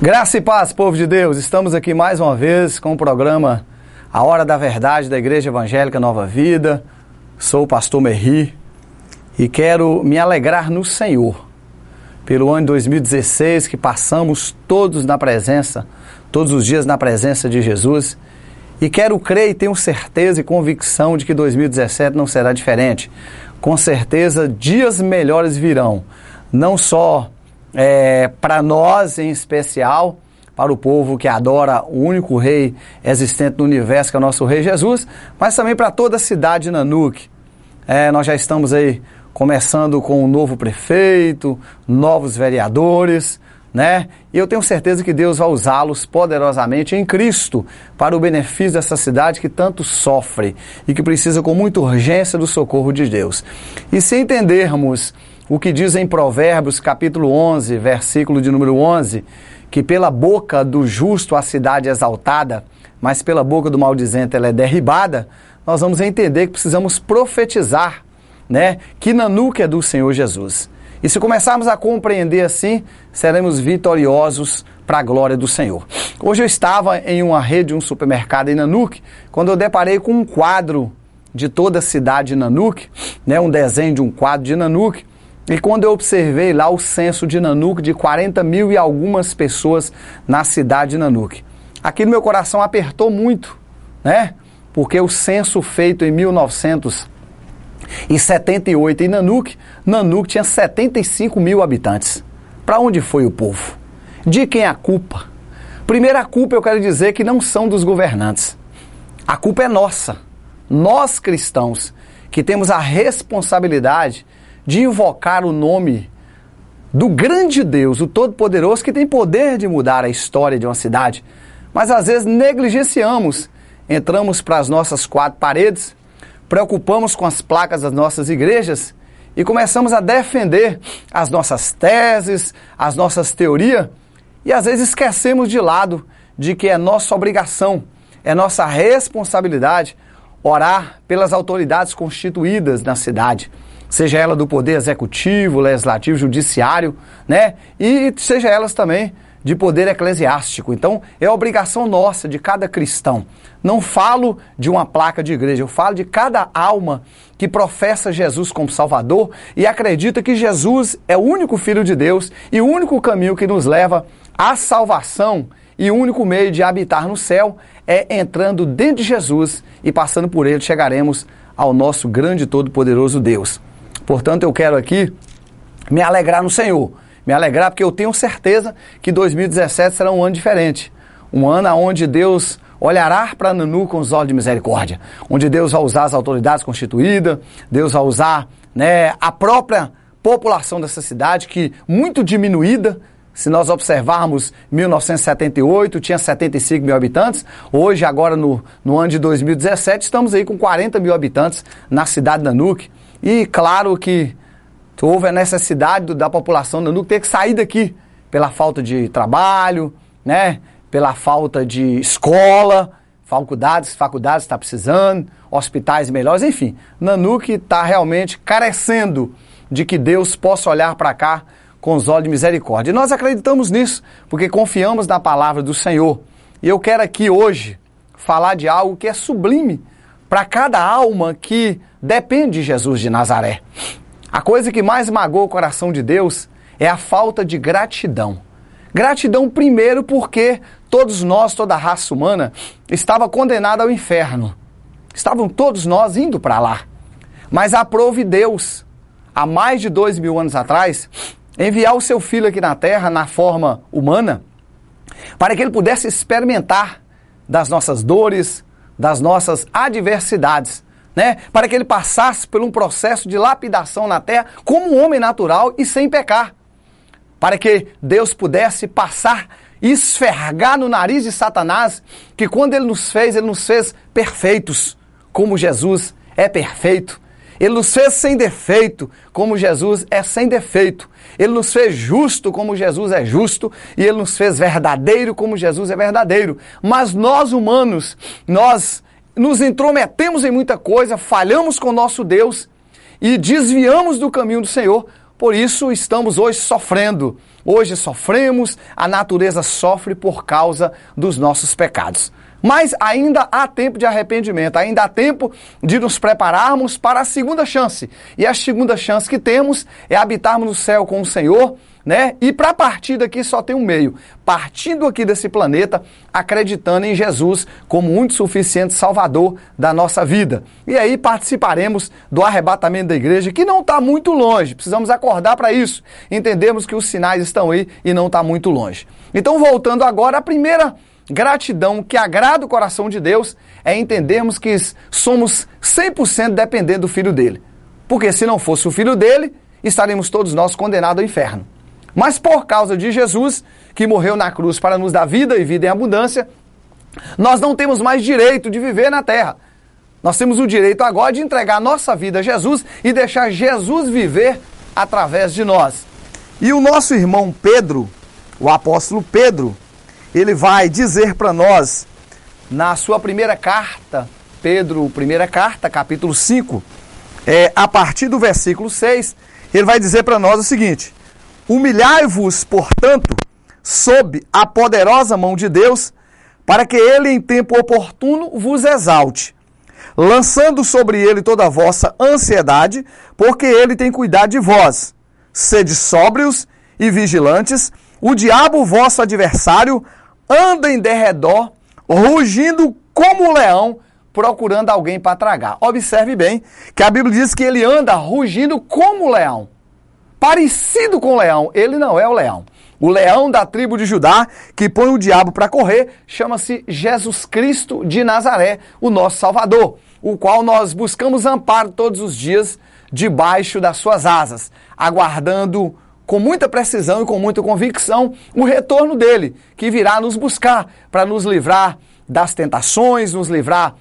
Graça e paz, povo de Deus. Estamos aqui mais uma vez com o programa A Hora da Verdade da Igreja Evangélica Nova Vida. Sou o pastor Merri e quero me alegrar no Senhor pelo ano 2016 que passamos todos na presença, todos os dias na presença de Jesus. E quero crer e tenho certeza e convicção de que 2017 não será diferente. Com certeza, dias melhores virão, não só é, para nós em especial, para o povo que adora o único rei existente no universo, que é o nosso rei Jesus, mas também para toda a cidade de Nanuque. É, nós já estamos aí começando com um novo prefeito, novos vereadores, né? E eu tenho certeza que Deus vai usá-los poderosamente em Cristo para o benefício dessa cidade que tanto sofre e que precisa com muita urgência do socorro de Deus. E se entendermos o que diz em Provérbios, capítulo 11, versículo de número 11, que pela boca do justo a cidade é exaltada, mas pela boca do maldizente ela é derribada, nós vamos entender que precisamos profetizar, né? Que Nanuque é do Senhor Jesus. E se começarmos a compreender assim, seremos vitoriosos para a glória do Senhor. Hoje eu estava em uma rede, um supermercado em Nanuque, quando eu deparei com um quadro de toda a cidade de Nanuque, né, um desenho de um quadro de Nanuque, e quando eu observei lá o censo de Nanuque de 40 mil e algumas pessoas na cidade de Nanuque, aquilo meu coração apertou muito, né? Porque o censo feito em 1978 em Nanuque, Nanuque tinha 75 mil habitantes. Para onde foi o povo? De quem é a culpa? Primeira culpa eu quero dizer que não são dos governantes. A culpa é nossa, nós cristãos, que temos a responsabilidade de invocar o nome do grande Deus, o Todo-Poderoso, que tem poder de mudar a história de uma cidade. Mas às vezes negligenciamos, entramos para as nossas quatro paredes, preocupamos com as placas das nossas igrejas e começamos a defender as nossas teses, as nossas teorias, e às vezes esquecemos de lado de que é nossa obrigação, é nossa responsabilidade orar pelas autoridades constituídas na cidade seja ela do poder executivo, legislativo, judiciário, né? E seja elas também de poder eclesiástico. Então, é obrigação nossa de cada cristão. Não falo de uma placa de igreja, eu falo de cada alma que professa Jesus como Salvador e acredita que Jesus é o único Filho de Deus e o único caminho que nos leva à salvação e o único meio de habitar no céu é entrando dentro de Jesus e passando por ele chegaremos ao nosso grande e todo-poderoso Deus. Portanto, eu quero aqui me alegrar no Senhor. Me alegrar porque eu tenho certeza que 2017 será um ano diferente. Um ano onde Deus olhará para Nanu com os olhos de misericórdia. Onde Deus vai usar as autoridades constituídas, Deus vai usar né, a própria população dessa cidade, que muito diminuída, se nós observarmos 1978, tinha 75 mil habitantes, hoje, agora no, no ano de 2017, estamos aí com 40 mil habitantes na cidade de Nanuque. E claro que houve a necessidade da população do Nuco ter que sair daqui pela falta de trabalho, né? pela falta de escola, faculdades, faculdades está precisando, hospitais melhores, enfim. Nanuque está realmente carecendo de que Deus possa olhar para cá com os olhos de misericórdia. E nós acreditamos nisso, porque confiamos na palavra do Senhor. E eu quero aqui hoje falar de algo que é sublime para cada alma que depende de Jesus de Nazaré. A coisa que mais magoa o coração de Deus é a falta de gratidão. Gratidão, primeiro, porque todos nós, toda a raça humana, estava condenada ao inferno. Estavam todos nós indo para lá. Mas aprove Deus, há mais de dois mil anos atrás, enviar o seu filho aqui na terra, na forma humana, para que ele pudesse experimentar das nossas dores, das nossas adversidades, né? Para que ele passasse por um processo de lapidação na terra como um homem natural e sem pecar. Para que Deus pudesse passar e esfergar no nariz de Satanás que quando ele nos fez, ele nos fez perfeitos, como Jesus é perfeito ele nos fez sem defeito, como Jesus é sem defeito. Ele nos fez justo, como Jesus é justo. E ele nos fez verdadeiro, como Jesus é verdadeiro. Mas nós humanos, nós nos intrometemos em muita coisa, falhamos com nosso Deus e desviamos do caminho do Senhor. Por isso estamos hoje sofrendo. Hoje sofremos, a natureza sofre por causa dos nossos pecados. Mas ainda há tempo de arrependimento, ainda há tempo de nos prepararmos para a segunda chance. E a segunda chance que temos é habitarmos no céu com o Senhor, né? E para partir daqui só tem um meio: partindo aqui desse planeta, acreditando em Jesus como muito suficiente Salvador da nossa vida. E aí participaremos do arrebatamento da igreja, que não está muito longe. Precisamos acordar para isso. Entendemos que os sinais estão aí e não está muito longe. Então, voltando agora à primeira Gratidão que agrada o coração de Deus é entendermos que somos 100% dependendo do Filho dele. Porque se não fosse o Filho dele, estaremos todos nós condenados ao inferno. Mas por causa de Jesus, que morreu na cruz para nos dar vida e vida em abundância, nós não temos mais direito de viver na terra. Nós temos o direito agora de entregar a nossa vida a Jesus e deixar Jesus viver através de nós. E o nosso irmão Pedro, o apóstolo Pedro, ele vai dizer para nós na sua primeira carta, Pedro, primeira carta, capítulo 5, é, a partir do versículo 6, ele vai dizer para nós o seguinte: Humilhai-vos, portanto, sob a poderosa mão de Deus, para que ele em tempo oportuno vos exalte, lançando sobre ele toda a vossa ansiedade, porque ele tem cuidado de vós. Sede sóbrios e vigilantes, o diabo, vosso adversário, anda em derredor, rugindo como um leão, procurando alguém para tragar. Observe bem que a Bíblia diz que ele anda rugindo como um leão. Parecido com o leão, ele não é o leão. O leão da tribo de Judá, que põe o diabo para correr, chama-se Jesus Cristo de Nazaré, o nosso Salvador, o qual nós buscamos amparo todos os dias debaixo das suas asas, aguardando com muita precisão e com muita convicção o retorno dele, que virá nos buscar para nos livrar das tentações, nos livrar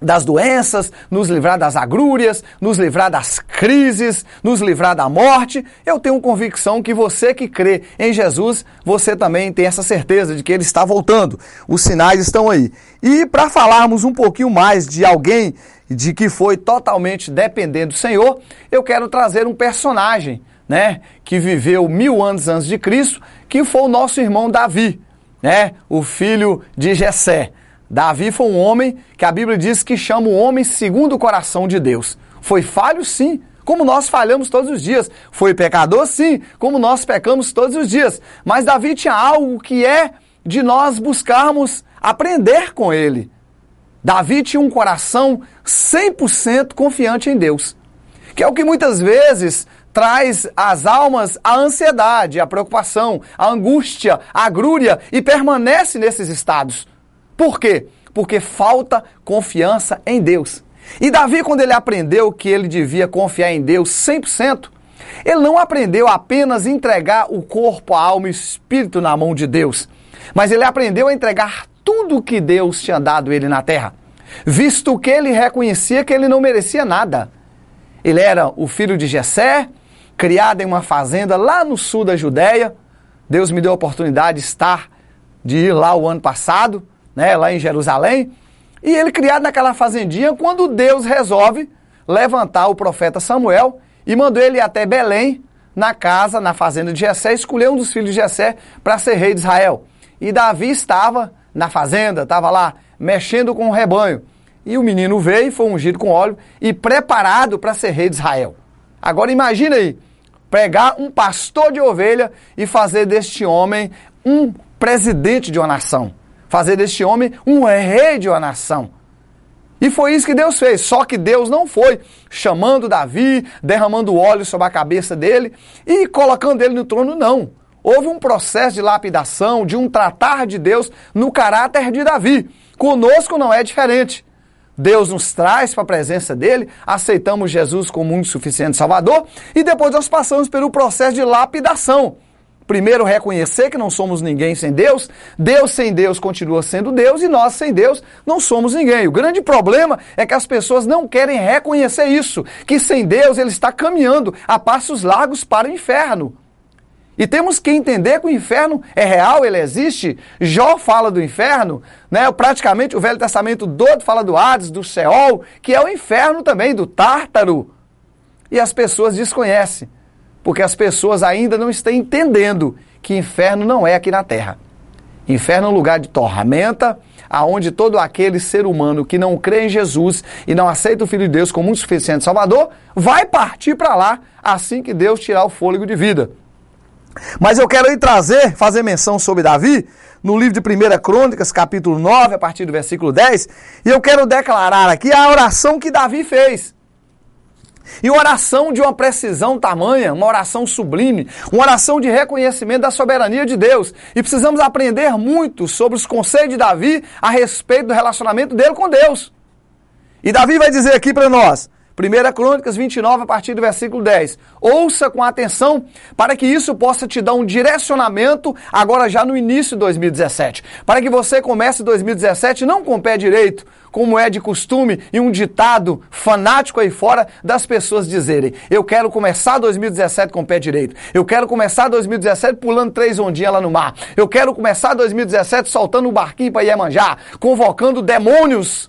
das doenças, nos livrar das agrúrias, nos livrar das crises, nos livrar da morte. Eu tenho convicção que você que crê em Jesus, você também tem essa certeza de que ele está voltando. Os sinais estão aí. E para falarmos um pouquinho mais de alguém de que foi totalmente dependendo do Senhor, eu quero trazer um personagem né, que viveu mil anos antes de Cristo, que foi o nosso irmão Davi, né, o filho de Jessé. Davi foi um homem que a Bíblia diz que chama o homem segundo o coração de Deus. Foi falho, sim, como nós falhamos todos os dias. Foi pecador, sim, como nós pecamos todos os dias. Mas Davi tinha algo que é de nós buscarmos aprender com ele. Davi tinha um coração 100% confiante em Deus, que é o que muitas vezes traz às almas a ansiedade, a preocupação, a angústia, a grúria e permanece nesses estados. Por quê? Porque falta confiança em Deus. E Davi, quando ele aprendeu que ele devia confiar em Deus 100%, ele não aprendeu apenas entregar o corpo, a alma e o espírito na mão de Deus, mas ele aprendeu a entregar tudo que Deus tinha dado ele na terra, visto que ele reconhecia que ele não merecia nada. Ele era o filho de Jessé, criada em uma fazenda lá no sul da Judéia. Deus me deu a oportunidade de estar, de ir lá o ano passado, né, lá em Jerusalém. E ele criado naquela fazendinha, quando Deus resolve levantar o profeta Samuel e mandou ele até Belém, na casa, na fazenda de Jessé, escolheu um dos filhos de Jessé para ser rei de Israel. E Davi estava na fazenda, estava lá mexendo com o rebanho. E o menino veio, foi ungido com óleo e preparado para ser rei de Israel. Agora imagina aí, pegar um pastor de ovelha e fazer deste homem um presidente de uma nação, fazer deste homem um rei de uma nação. E foi isso que Deus fez. Só que Deus não foi chamando Davi, derramando óleo sobre a cabeça dele e colocando ele no trono, não. Houve um processo de lapidação, de um tratar de Deus no caráter de Davi. Conosco não é diferente. Deus nos traz para a presença dele, aceitamos Jesus como um suficiente Salvador e depois nós passamos pelo processo de lapidação. Primeiro, reconhecer que não somos ninguém sem Deus, Deus sem Deus continua sendo Deus e nós sem Deus não somos ninguém. O grande problema é que as pessoas não querem reconhecer isso, que sem Deus ele está caminhando a passos largos para o inferno. E temos que entender que o inferno é real, ele existe. Jó fala do inferno, né? praticamente o Velho Testamento todo fala do Hades, do Seol, que é o inferno também, do Tártaro. E as pessoas desconhecem, porque as pessoas ainda não estão entendendo que inferno não é aqui na terra. Inferno é um lugar de tormenta, aonde todo aquele ser humano que não crê em Jesus e não aceita o Filho de Deus como um suficiente Salvador, vai partir para lá assim que Deus tirar o fôlego de vida. Mas eu quero aí trazer, fazer menção sobre Davi, no livro de 1 Crônicas, capítulo 9, a partir do versículo 10, e eu quero declarar aqui a oração que Davi fez. E uma oração de uma precisão tamanha, uma oração sublime, uma oração de reconhecimento da soberania de Deus. E precisamos aprender muito sobre os conselhos de Davi a respeito do relacionamento dele com Deus. E Davi vai dizer aqui para nós: 1 Crônicas 29, a partir do versículo 10. Ouça com atenção para que isso possa te dar um direcionamento agora já no início de 2017. Para que você comece 2017 não com o pé direito, como é de costume e um ditado fanático aí fora das pessoas dizerem: Eu quero começar 2017 com o pé direito. Eu quero começar 2017 pulando três ondinhas lá no mar. Eu quero começar 2017 soltando o um barquinho para manjar, convocando demônios.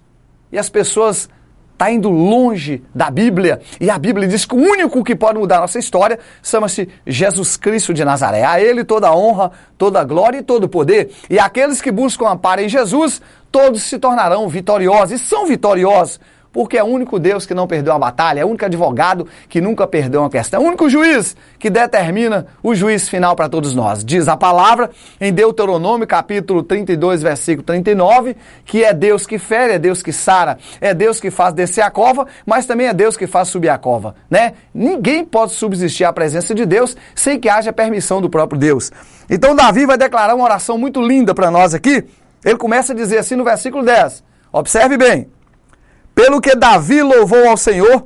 E as pessoas está indo longe da Bíblia. E a Bíblia diz que o único que pode mudar a nossa história chama-se Jesus Cristo de Nazaré. A Ele toda a honra, toda a glória e todo o poder. E aqueles que buscam amparo em Jesus, todos se tornarão vitoriosos. E são vitoriosos porque é o único Deus que não perdeu a batalha, é o único advogado que nunca perdeu uma questão, é o único juiz que determina o juiz final para todos nós. Diz a palavra em Deuteronômio, capítulo 32, versículo 39, que é Deus que fere, é Deus que sara, é Deus que faz descer a cova, mas também é Deus que faz subir a cova, né? Ninguém pode subsistir à presença de Deus sem que haja permissão do próprio Deus. Então Davi vai declarar uma oração muito linda para nós aqui. Ele começa a dizer assim no versículo 10. Observe bem. Pelo que Davi louvou ao Senhor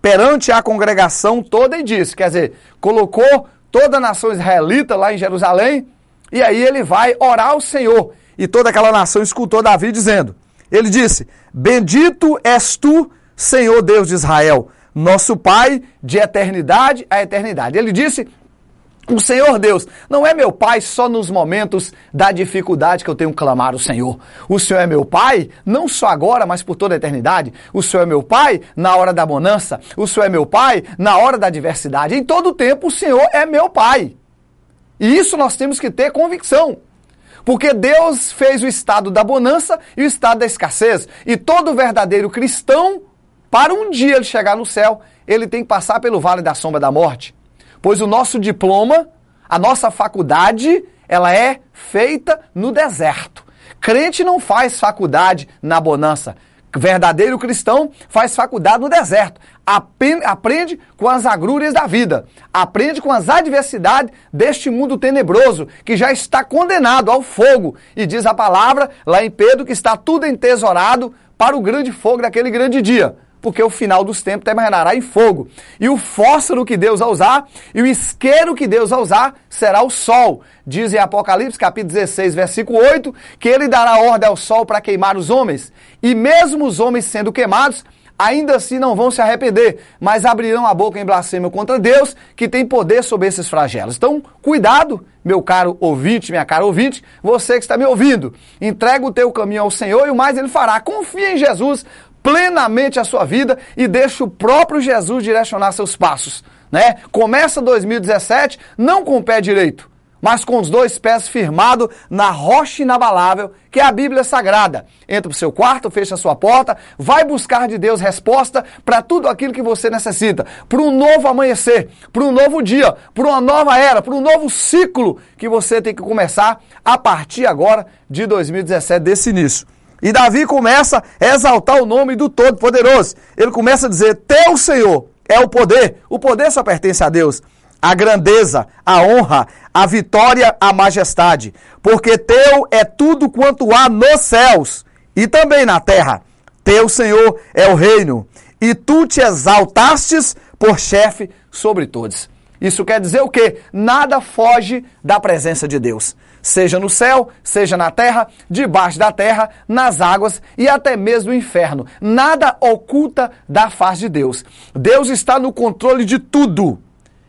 perante a congregação toda e disse, quer dizer, colocou toda a nação israelita lá em Jerusalém, e aí ele vai orar ao Senhor. E toda aquela nação escutou Davi dizendo: Ele disse: Bendito és tu, Senhor Deus de Israel, nosso Pai, de eternidade a eternidade. Ele disse: o Senhor Deus não é meu Pai só nos momentos da dificuldade que eu tenho que clamar o Senhor. O Senhor é meu Pai não só agora, mas por toda a eternidade. O Senhor é meu Pai na hora da bonança. O Senhor é meu Pai na hora da adversidade. Em todo tempo, o Senhor é meu Pai. E isso nós temos que ter convicção. Porque Deus fez o estado da bonança e o estado da escassez. E todo verdadeiro cristão, para um dia ele chegar no céu, ele tem que passar pelo vale da sombra da morte pois o nosso diploma, a nossa faculdade, ela é feita no deserto. Crente não faz faculdade na bonança. Verdadeiro cristão faz faculdade no deserto. Aprende com as agruras da vida. Aprende com as adversidades deste mundo tenebroso que já está condenado ao fogo. E diz a palavra lá em Pedro que está tudo entesourado para o grande fogo daquele grande dia porque o final dos tempos terminará em fogo. E o fósforo que Deus usar e o isqueiro que Deus usar será o sol. Diz em Apocalipse, capítulo 16, versículo 8, que ele dará ordem ao sol para queimar os homens. E mesmo os homens sendo queimados, ainda assim não vão se arrepender, mas abrirão a boca em blasfêmia contra Deus, que tem poder sobre esses flagelos. Então, cuidado, meu caro ouvinte, minha cara ouvinte, você que está me ouvindo. Entrega o teu caminho ao Senhor e o mais ele fará. Confia em Jesus, plenamente a sua vida e deixa o próprio Jesus direcionar seus passos. Né? Começa 2017 não com o pé direito, mas com os dois pés firmado na rocha inabalável, que é a Bíblia Sagrada. Entra para o seu quarto, fecha a sua porta, vai buscar de Deus resposta para tudo aquilo que você necessita, para um novo amanhecer, para um novo dia, para uma nova era, para um novo ciclo que você tem que começar a partir agora de 2017, desse início. E Davi começa a exaltar o nome do Todo-Poderoso. Ele começa a dizer: Teu Senhor é o poder. O poder só pertence a Deus. A grandeza, a honra, a vitória, a majestade. Porque teu é tudo quanto há nos céus e também na terra. Teu Senhor é o reino. E tu te exaltastes por chefe sobre todos. Isso quer dizer o quê? Nada foge da presença de Deus seja no céu, seja na terra, debaixo da terra, nas águas e até mesmo no inferno. Nada oculta da face de Deus. Deus está no controle de tudo.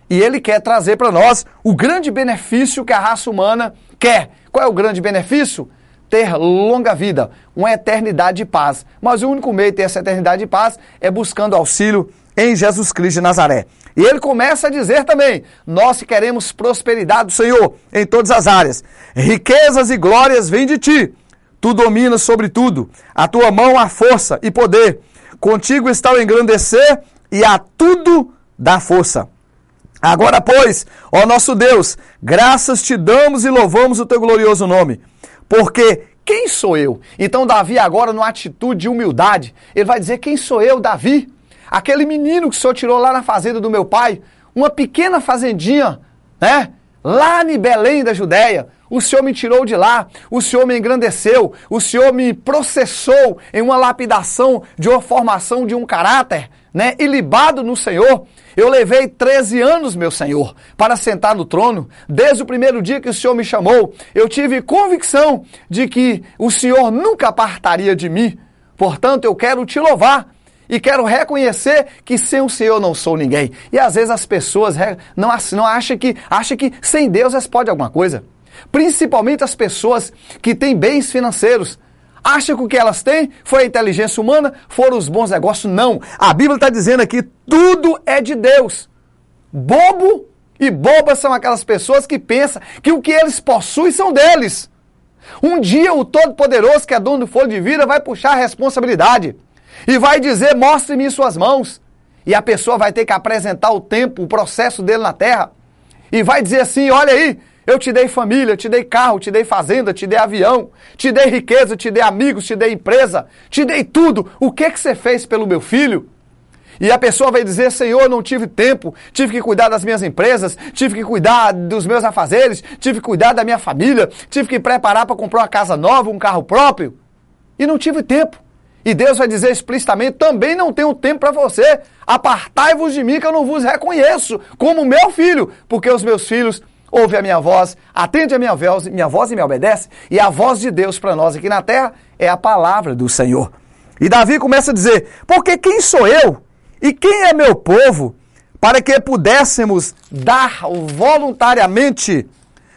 E ele quer trazer para nós o grande benefício que a raça humana quer. Qual é o grande benefício? Ter longa vida, uma eternidade de paz. Mas o único meio de ter essa eternidade de paz é buscando auxílio em Jesus Cristo de Nazaré. E ele começa a dizer também: Nós queremos prosperidade do Senhor em todas as áreas. Riquezas e glórias vêm de ti. Tu dominas sobre tudo. A tua mão há força e poder. Contigo está o engrandecer e a tudo dá força. Agora, pois, ó nosso Deus, graças te damos e louvamos o teu glorioso nome. Porque quem sou eu? Então, Davi, agora, numa atitude de humildade, ele vai dizer: Quem sou eu, Davi? Aquele menino que o senhor tirou lá na fazenda do meu pai, uma pequena fazendinha, né? Lá em Belém da Judéia, o Senhor me tirou de lá, o Senhor me engrandeceu, o Senhor me processou em uma lapidação de uma formação de um caráter, né? E libado no Senhor, eu levei 13 anos, meu Senhor, para sentar no trono. Desde o primeiro dia que o Senhor me chamou, eu tive convicção de que o Senhor nunca apartaria de mim. Portanto, eu quero te louvar e quero reconhecer que sem o Senhor não sou ninguém. E às vezes as pessoas não, não acham que acham que sem Deus elas podem alguma coisa. Principalmente as pessoas que têm bens financeiros. Acham que o que elas têm foi a inteligência humana, foram os bons negócios? Não. A Bíblia está dizendo aqui: tudo é de Deus. Bobo e bobas são aquelas pessoas que pensam que o que eles possuem são deles. Um dia o Todo-Poderoso, que é dono do fogo de vida, vai puxar a responsabilidade e vai dizer: mostre-me suas mãos. E a pessoa vai ter que apresentar o tempo, o processo dele na terra. E vai dizer assim: olha aí, eu te dei família, te dei carro, te dei fazenda, te dei avião, te dei riqueza, te dei amigos, te dei empresa, te dei tudo. O que que você fez pelo meu filho? E a pessoa vai dizer: Senhor, não tive tempo, tive que cuidar das minhas empresas, tive que cuidar dos meus afazeres, tive que cuidar da minha família, tive que preparar para comprar uma casa nova, um carro próprio. E não tive tempo. E Deus vai dizer explicitamente: também não tenho tempo para você. Apartai-vos de mim, que eu não vos reconheço como meu filho, porque os meus filhos ouvem a minha voz, atende a minha voz, minha voz e me obedece. E a voz de Deus para nós aqui na terra é a palavra do Senhor. E Davi começa a dizer: Porque quem sou eu e quem é meu povo para que pudéssemos dar voluntariamente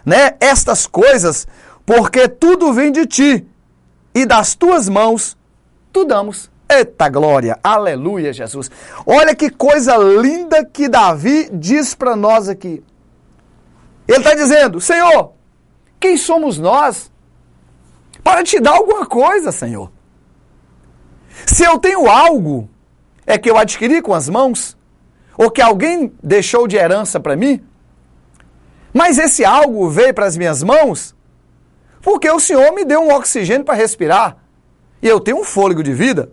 né, estas coisas? Porque tudo vem de ti e das tuas mãos estudamos. Eita glória, aleluia, Jesus. Olha que coisa linda que Davi diz para nós aqui. Ele está dizendo: Senhor, quem somos nós para te dar alguma coisa, Senhor? Se eu tenho algo, é que eu adquiri com as mãos, ou que alguém deixou de herança para mim, mas esse algo veio para as minhas mãos, porque o Senhor me deu um oxigênio para respirar e eu tenho um fôlego de vida.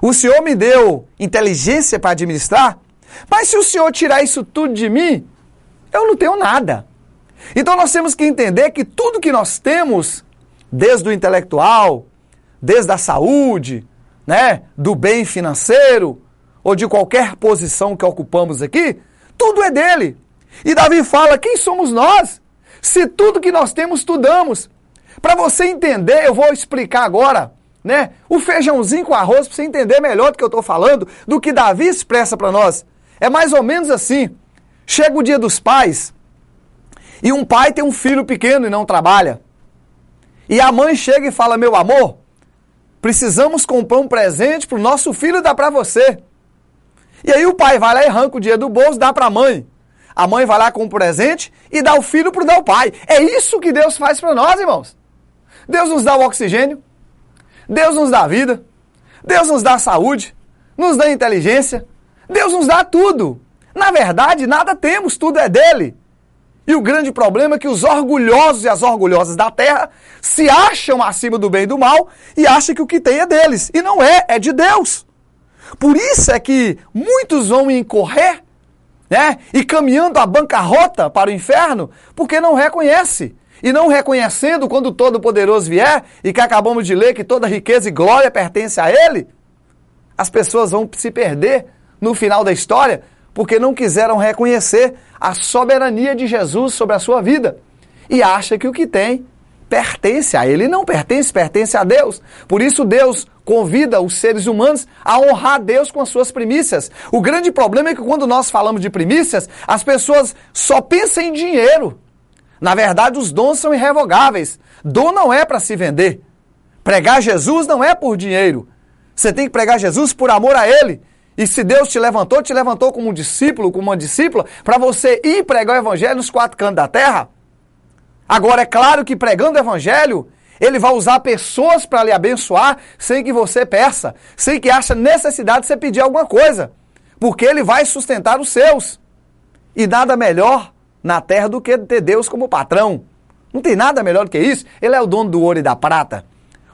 O Senhor me deu inteligência para administrar, mas se o Senhor tirar isso tudo de mim, eu não tenho nada. Então nós temos que entender que tudo que nós temos, desde o intelectual, desde a saúde, né, do bem financeiro ou de qualquer posição que ocupamos aqui, tudo é dele. E Davi fala: quem somos nós? Se tudo que nós temos, estudamos. Para você entender, eu vou explicar agora né? O feijãozinho com arroz, para você entender melhor do que eu estou falando, do que Davi expressa para nós. É mais ou menos assim. Chega o dia dos pais, e um pai tem um filho pequeno e não trabalha. E a mãe chega e fala: Meu amor, precisamos comprar um presente para o nosso filho dar para você. E aí o pai vai lá e arranca o dia do bolso, dá para a mãe. A mãe vai lá com o um presente e dá o filho para o pai. É isso que Deus faz para nós, irmãos. Deus nos dá o oxigênio, Deus nos dá vida, Deus nos dá saúde, nos dá inteligência, Deus nos dá tudo. Na verdade, nada temos, tudo é dele. E o grande problema é que os orgulhosos e as orgulhosas da terra se acham acima do bem e do mal e acham que o que tem é deles. E não é, é de Deus. Por isso é que muitos vão incorrer né, e caminhando a bancarrota para o inferno porque não reconhece e não reconhecendo quando o Todo-Poderoso vier e que acabamos de ler que toda riqueza e glória pertence a Ele, as pessoas vão se perder no final da história porque não quiseram reconhecer a soberania de Jesus sobre a sua vida e acha que o que tem pertence a Ele. Não pertence, pertence a Deus. Por isso, Deus convida os seres humanos a honrar Deus com as suas primícias. O grande problema é que quando nós falamos de primícias, as pessoas só pensam em dinheiro. Na verdade, os dons são irrevogáveis. Dom não é para se vender. Pregar Jesus não é por dinheiro. Você tem que pregar Jesus por amor a Ele. E se Deus te levantou, te levantou como um discípulo, como uma discípula, para você ir pregar o Evangelho nos quatro cantos da terra. Agora, é claro que pregando o Evangelho, ele vai usar pessoas para lhe abençoar sem que você peça, sem que ache necessidade de você pedir alguma coisa, porque ele vai sustentar os seus. E nada melhor na terra do que ter Deus como patrão. Não tem nada melhor do que isso. Ele é o dono do ouro e da prata.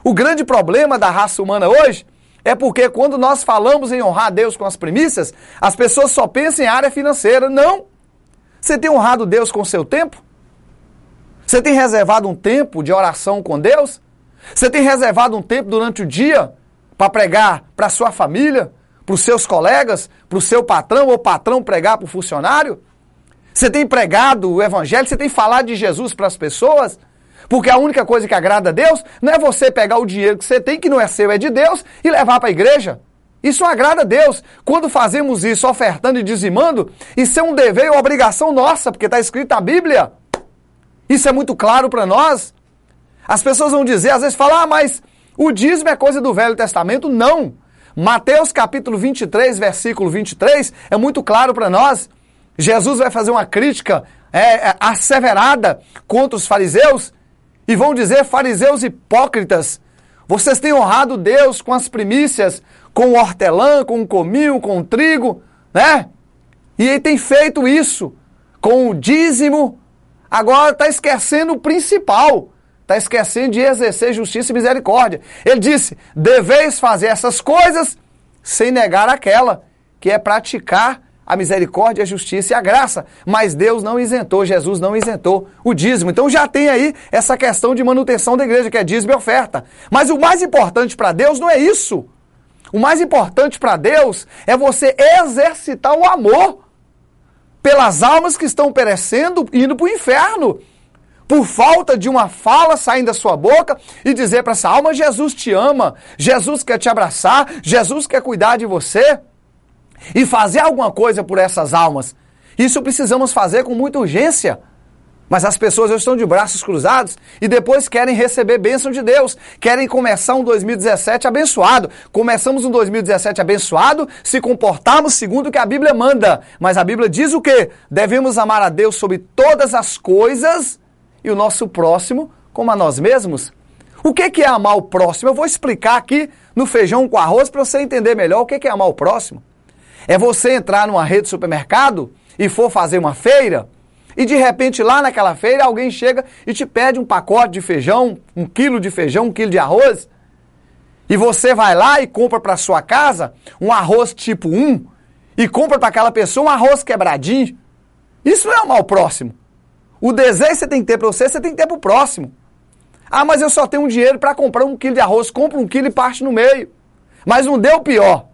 O grande problema da raça humana hoje é porque quando nós falamos em honrar Deus com as primícias, as pessoas só pensam em área financeira. Não! Você tem honrado Deus com o seu tempo? Você tem reservado um tempo de oração com Deus? Você tem reservado um tempo durante o dia para pregar para sua família, para os seus colegas, para o seu patrão ou patrão pregar para o funcionário? Você tem pregado o evangelho? Você tem falado de Jesus para as pessoas? Porque a única coisa que agrada a Deus não é você pegar o dinheiro que você tem, que não é seu, é de Deus, e levar para a igreja. Isso agrada a Deus. Quando fazemos isso, ofertando e dizimando, isso é um dever e obrigação nossa, porque está escrito na Bíblia. Isso é muito claro para nós. As pessoas vão dizer, às vezes, falar, ah, mas o dízimo é coisa do Velho Testamento? Não. Mateus capítulo 23, versículo 23, é muito claro para nós. Jesus vai fazer uma crítica é, é, asseverada contra os fariseus e vão dizer: fariseus hipócritas, vocês têm honrado Deus com as primícias, com o hortelã, com o cominho, com o trigo, né? E ele tem feito isso com o dízimo, agora está esquecendo o principal, está esquecendo de exercer justiça e misericórdia. Ele disse: deveis fazer essas coisas sem negar aquela, que é praticar a misericórdia, a justiça e a graça. Mas Deus não isentou, Jesus não isentou o dízimo. Então já tem aí essa questão de manutenção da igreja, que é dízimo e oferta. Mas o mais importante para Deus não é isso. O mais importante para Deus é você exercitar o amor pelas almas que estão perecendo, indo para o inferno. Por falta de uma fala saindo da sua boca e dizer para essa alma: Jesus te ama, Jesus quer te abraçar, Jesus quer cuidar de você e fazer alguma coisa por essas almas. Isso precisamos fazer com muita urgência. Mas as pessoas estão de braços cruzados e depois querem receber bênção de Deus, querem começar um 2017 abençoado. Começamos um 2017 abençoado se comportarmos segundo o que a Bíblia manda. Mas a Bíblia diz o quê? Devemos amar a Deus sobre todas as coisas e o nosso próximo como a nós mesmos. O que é amar o próximo? Eu vou explicar aqui no feijão com arroz para você entender melhor o que é amar o próximo. É você entrar numa rede de supermercado e for fazer uma feira e de repente lá naquela feira alguém chega e te pede um pacote de feijão, um quilo de feijão, um quilo de arroz. E você vai lá e compra para sua casa um arroz tipo 1 e compra para aquela pessoa um arroz quebradinho. Isso não é o mal próximo. O desejo você tem que ter para você, você tem que ter para o próximo. Ah, mas eu só tenho um dinheiro para comprar um quilo de arroz, compra um quilo e parte no meio. Mas não deu pior.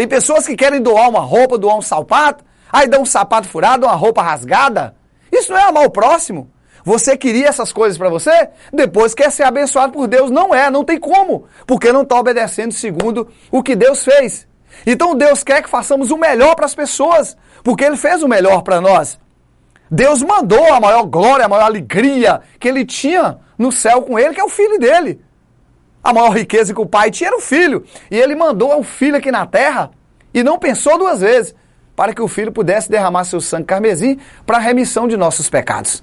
Tem pessoas que querem doar uma roupa, doar um sapato, aí dão um sapato furado, uma roupa rasgada. Isso não é amar o próximo. Você queria essas coisas para você? Depois quer ser abençoado por Deus? Não é, não tem como, porque não está obedecendo segundo o que Deus fez. Então Deus quer que façamos o melhor para as pessoas, porque Ele fez o melhor para nós. Deus mandou a maior glória, a maior alegria que Ele tinha no céu com Ele, que é o Filho dele. A maior riqueza que o pai tinha era o filho. E ele mandou ao filho aqui na terra e não pensou duas vezes para que o filho pudesse derramar seu sangue carmesim para a remissão de nossos pecados.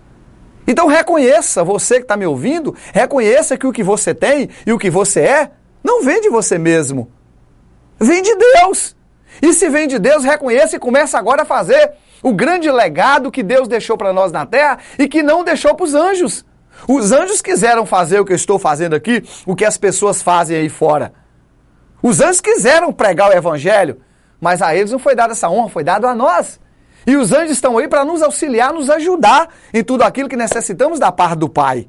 Então reconheça, você que está me ouvindo, reconheça que o que você tem e o que você é não vem de você mesmo. Vem de Deus. E se vem de Deus, reconheça e começa agora a fazer o grande legado que Deus deixou para nós na terra e que não deixou para os anjos. Os anjos quiseram fazer o que eu estou fazendo aqui, o que as pessoas fazem aí fora. Os anjos quiseram pregar o evangelho, mas a eles não foi dada essa honra, foi dado a nós. E os anjos estão aí para nos auxiliar, nos ajudar em tudo aquilo que necessitamos da parte do Pai.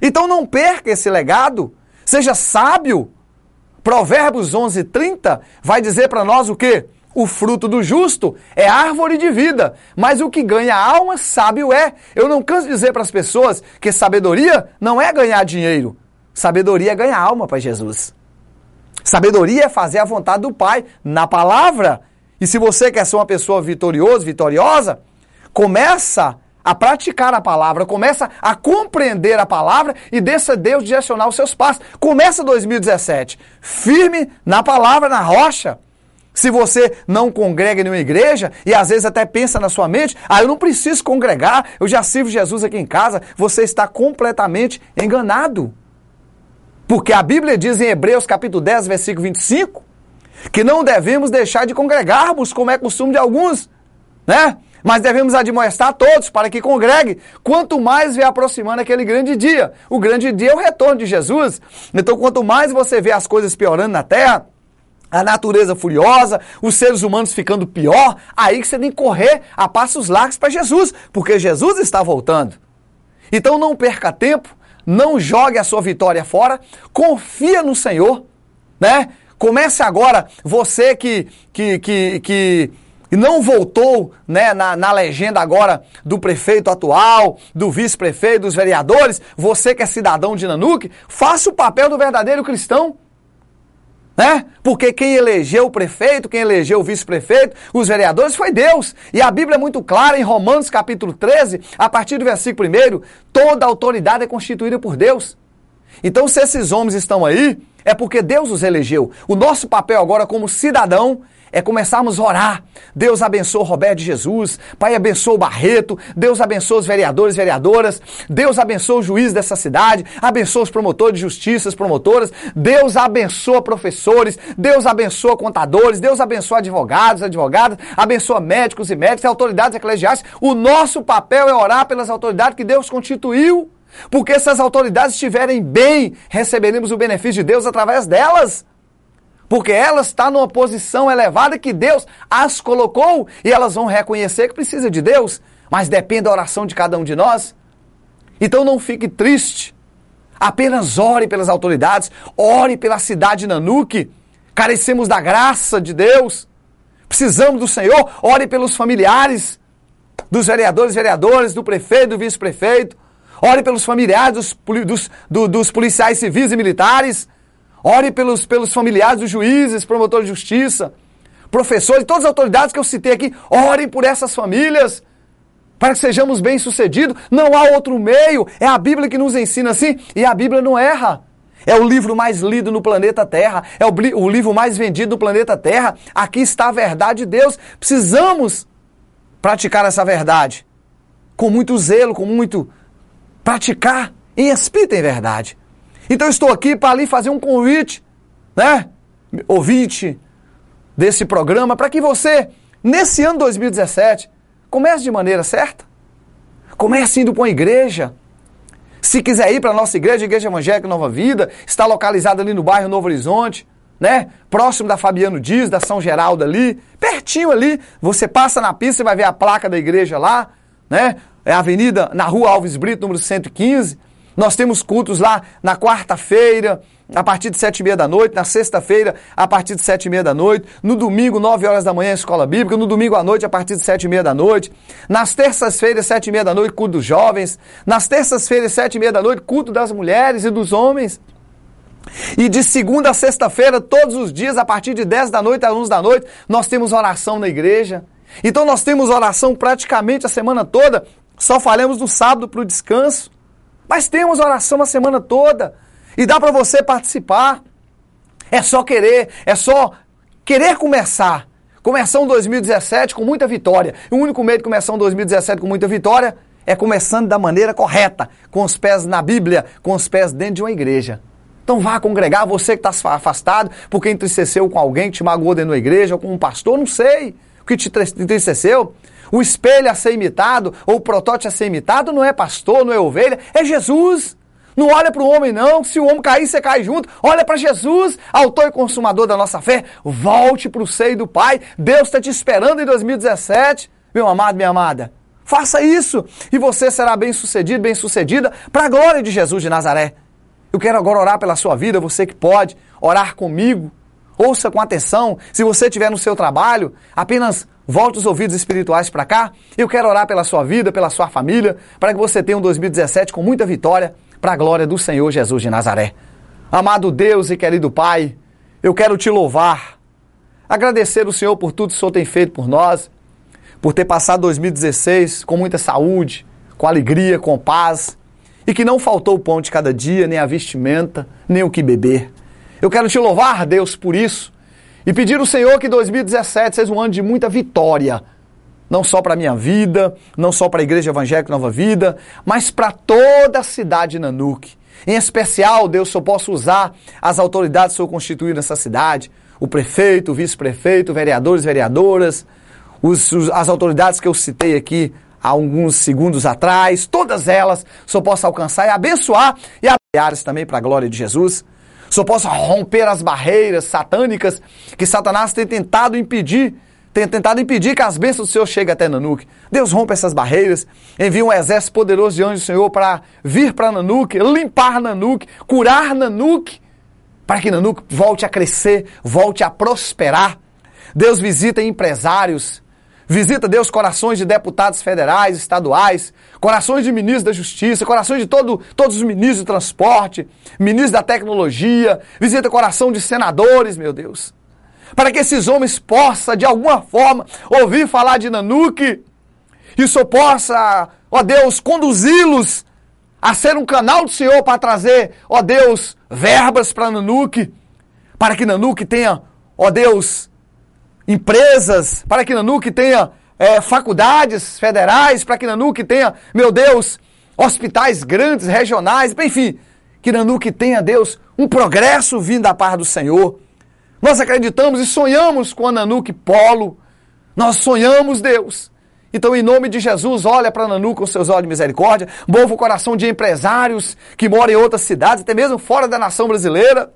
Então não perca esse legado, seja sábio. Provérbios 11:30 vai dizer para nós o quê? O fruto do justo é árvore de vida, mas o que ganha alma sábio é. Eu não canso de dizer para as pessoas que sabedoria não é ganhar dinheiro. Sabedoria é ganhar alma para Jesus. Sabedoria é fazer a vontade do Pai na palavra. E se você quer ser uma pessoa vitoriosa, vitoriosa, começa a praticar a palavra, começa a compreender a palavra e deixa Deus direcionar os seus passos. Começa 2017 firme na palavra, na rocha. Se você não congrega em nenhuma igreja e às vezes até pensa na sua mente, ah, eu não preciso congregar, eu já sirvo Jesus aqui em casa, você está completamente enganado. Porque a Bíblia diz em Hebreus capítulo 10, versículo 25, que não devemos deixar de congregarmos, como é costume de alguns, né? Mas devemos admoestar todos para que congregue, quanto mais vier aproximando aquele grande dia. O grande dia é o retorno de Jesus. Então, quanto mais você vê as coisas piorando na terra, a natureza furiosa, os seres humanos ficando pior, aí que você tem que correr a passos largos para Jesus, porque Jesus está voltando. Então não perca tempo, não jogue a sua vitória fora, confia no Senhor, né? Comece agora, você que, que, que, que não voltou né, na, na legenda agora do prefeito atual, do vice-prefeito, dos vereadores, você que é cidadão de Nanuque, faça o papel do verdadeiro cristão. Né? Porque quem elegeu o prefeito, quem elegeu o vice-prefeito, os vereadores foi Deus. E a Bíblia é muito clara em Romanos capítulo 13, a partir do versículo 1, toda autoridade é constituída por Deus. Então, se esses homens estão aí, é porque Deus os elegeu. O nosso papel agora como cidadão é começarmos a orar. Deus abençoe o Roberto Jesus, Pai abençoe o Barreto, Deus abençoe os vereadores e vereadoras, Deus abençoe o juiz dessa cidade, abençoe os promotores de justiça, as promotoras, Deus abençoe professores, Deus abençoe contadores, Deus abençoe advogados, advogadas, abençoe médicos e médicas, autoridades eclesiásticas. O nosso papel é orar pelas autoridades que Deus constituiu. Porque se as autoridades estiverem bem, receberemos o benefício de Deus através delas porque elas estão tá numa posição elevada que Deus as colocou e elas vão reconhecer que precisa de Deus, mas depende da oração de cada um de nós. Então não fique triste, apenas ore pelas autoridades, ore pela cidade de Nanuque, carecemos da graça de Deus, precisamos do Senhor, ore pelos familiares, dos vereadores, vereadores, do prefeito, do vice-prefeito, ore pelos familiares dos, dos, do, dos policiais civis e militares, Ore pelos, pelos familiares dos juízes, promotores de justiça, professores, todas as autoridades que eu citei aqui. Orem por essas famílias para que sejamos bem-sucedidos. Não há outro meio. É a Bíblia que nos ensina assim e a Bíblia não erra. É o livro mais lido no planeta Terra, é o, o livro mais vendido do planeta Terra. Aqui está a verdade de Deus. Precisamos praticar essa verdade com muito zelo, com muito praticar em espírito em verdade. Então estou aqui para lhe fazer um convite, né? Ouvinte desse programa, para que você, nesse ano 2017, comece de maneira certa. Comece indo para a igreja. Se quiser ir para a nossa igreja, Igreja Evangélica Nova Vida, está localizada ali no bairro Novo Horizonte, né? Próximo da Fabiano Dias, da São Geraldo ali, pertinho ali. Você passa na pista e vai ver a placa da igreja lá, né? É a avenida na Rua Alves Brito, número 115. Nós temos cultos lá na quarta-feira, a partir de sete e meia da noite, na sexta-feira, a partir de sete e meia da noite, no domingo, nove horas da manhã, escola bíblica, no domingo à noite, a partir de sete e meia da noite, nas terças-feiras, sete e meia da noite, culto dos jovens, nas terças-feiras, sete e meia da noite, culto das mulheres e dos homens. E de segunda a sexta-feira, todos os dias, a partir de 10 da noite a 11 da noite, nós temos oração na igreja. Então nós temos oração praticamente a semana toda, só falamos no sábado para o descanso. Mas temos oração a semana toda e dá para você participar. É só querer, é só querer começar. Começar um 2017 com muita vitória. E o único meio de começar um 2017 com muita vitória é começando da maneira correta, com os pés na Bíblia, com os pés dentro de uma igreja. Então vá congregar, você que está afastado, porque entristeceu com alguém que te magoou dentro da igreja, ou com um pastor, não sei o que te entristeceu o espelho a ser imitado, ou o protótipo a ser imitado, não é pastor, não é ovelha, é Jesus. Não olha para o homem, não. Se o homem cair, você cai junto. Olha para Jesus, autor e consumador da nossa fé. Volte para o seio do Pai. Deus está te esperando em 2017, meu amado, minha amada. Faça isso e você será bem sucedido, bem sucedida para a glória de Jesus de Nazaré. Eu quero agora orar pela sua vida, você que pode orar comigo. Ouça com atenção. Se você estiver no seu trabalho, apenas volte os ouvidos espirituais para cá. Eu quero orar pela sua vida, pela sua família, para que você tenha um 2017 com muita vitória, para a glória do Senhor Jesus de Nazaré. Amado Deus e querido Pai, eu quero te louvar, agradecer o Senhor por tudo que o Senhor tem feito por nós, por ter passado 2016 com muita saúde, com alegria, com paz, e que não faltou o pão de cada dia, nem a vestimenta, nem o que beber. Eu quero te louvar, Deus, por isso e pedir ao Senhor que 2017 seja um ano de muita vitória. Não só para a minha vida, não só para a Igreja Evangélica Nova Vida, mas para toda a cidade de Nanuque. Em especial, Deus, se eu posso usar as autoridades que eu constituí nessa cidade, o prefeito, o vice-prefeito, vereadores, vereadoras, os, os, as autoridades que eu citei aqui há alguns segundos atrás, todas elas, se eu posso alcançar e abençoar e apoiar também para a glória de Jesus. Se eu possa romper as barreiras satânicas que Satanás tem tentado impedir, tem tentado impedir que as bênçãos do Senhor cheguem até Nanuque. Deus rompe essas barreiras, envia um exército poderoso de anjos do Senhor para vir para Nanuque, limpar Nanuque, curar Nanuque, para que Nanuque volte a crescer, volte a prosperar. Deus visita empresários, Visita, Deus, corações de deputados federais, estaduais, corações de ministros da Justiça, corações de todo, todos os ministros do transporte, ministros da tecnologia, visita coração de senadores, meu Deus. Para que esses homens possam, de alguma forma, ouvir falar de Nanuque e o Senhor possa, ó Deus, conduzi-los a ser um canal do Senhor para trazer, ó Deus, verbas para Nanuque, para que Nanuque tenha, ó Deus, empresas, para que Nanuque tenha é, faculdades federais, para que Nanuque tenha, meu Deus, hospitais grandes, regionais, enfim, que Nanuque tenha, Deus, um progresso vindo da parte do Senhor. Nós acreditamos e sonhamos com a Nanuque Polo, nós sonhamos, Deus. Então, em nome de Jesus, olha para Nanuque com seus olhos de misericórdia, mova o coração de empresários que moram em outras cidades, até mesmo fora da nação brasileira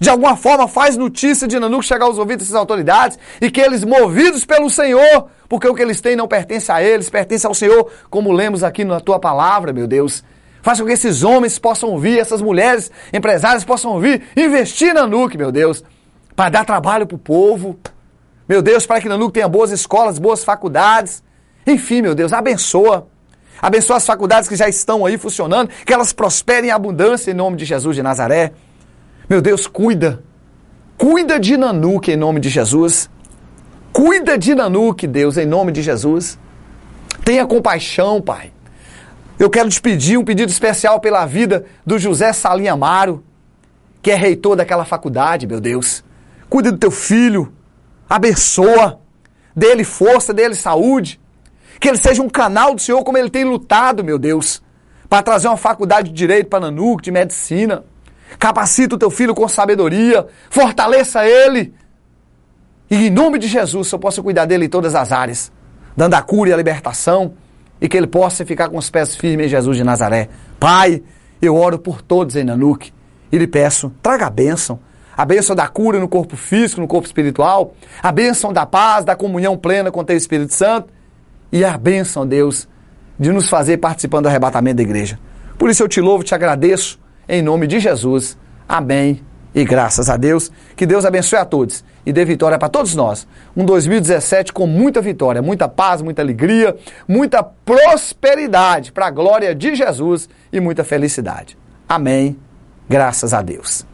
de alguma forma faz notícia de Nanuco chegar aos ouvidos dessas autoridades e que eles, movidos pelo Senhor, porque o que eles têm não pertence a eles, pertence ao Senhor, como lemos aqui na tua palavra, meu Deus. Faça com que esses homens possam ouvir, essas mulheres empresárias possam ouvir, investir na Nuke, meu Deus, para dar trabalho para o povo. Meu Deus, para que Nanuque tenha boas escolas, boas faculdades. Enfim, meu Deus, abençoa. Abençoa as faculdades que já estão aí funcionando, que elas prosperem em abundância em nome de Jesus de Nazaré. Meu Deus, cuida. Cuida de Nanuque em nome de Jesus. Cuida de Nanuque, Deus, em nome de Jesus. Tenha compaixão, Pai. Eu quero te pedir um pedido especial pela vida do José Salim Amaro, que é reitor daquela faculdade, meu Deus. Cuida do teu filho. Abençoa. Dê-lhe força, dê-lhe saúde. Que ele seja um canal do Senhor, como ele tem lutado, meu Deus, para trazer uma faculdade de direito para Nanuque, de medicina. Capacita o teu filho com sabedoria, fortaleça ele. E em nome de Jesus, eu possa cuidar dele em todas as áreas, dando a cura e a libertação, e que ele possa ficar com os pés firmes em Jesus de Nazaré. Pai, eu oro por todos em Nanuque e lhe peço, traga a bênção a bênção da cura no corpo físico, no corpo espiritual, a bênção da paz, da comunhão plena com o Teu Espírito Santo e a bênção, Deus, de nos fazer participando do arrebatamento da igreja. Por isso eu te louvo, te agradeço em nome de Jesus. Amém. E graças a Deus. Que Deus abençoe a todos e dê vitória para todos nós. Um 2017 com muita vitória, muita paz, muita alegria, muita prosperidade para a glória de Jesus e muita felicidade. Amém. Graças a Deus.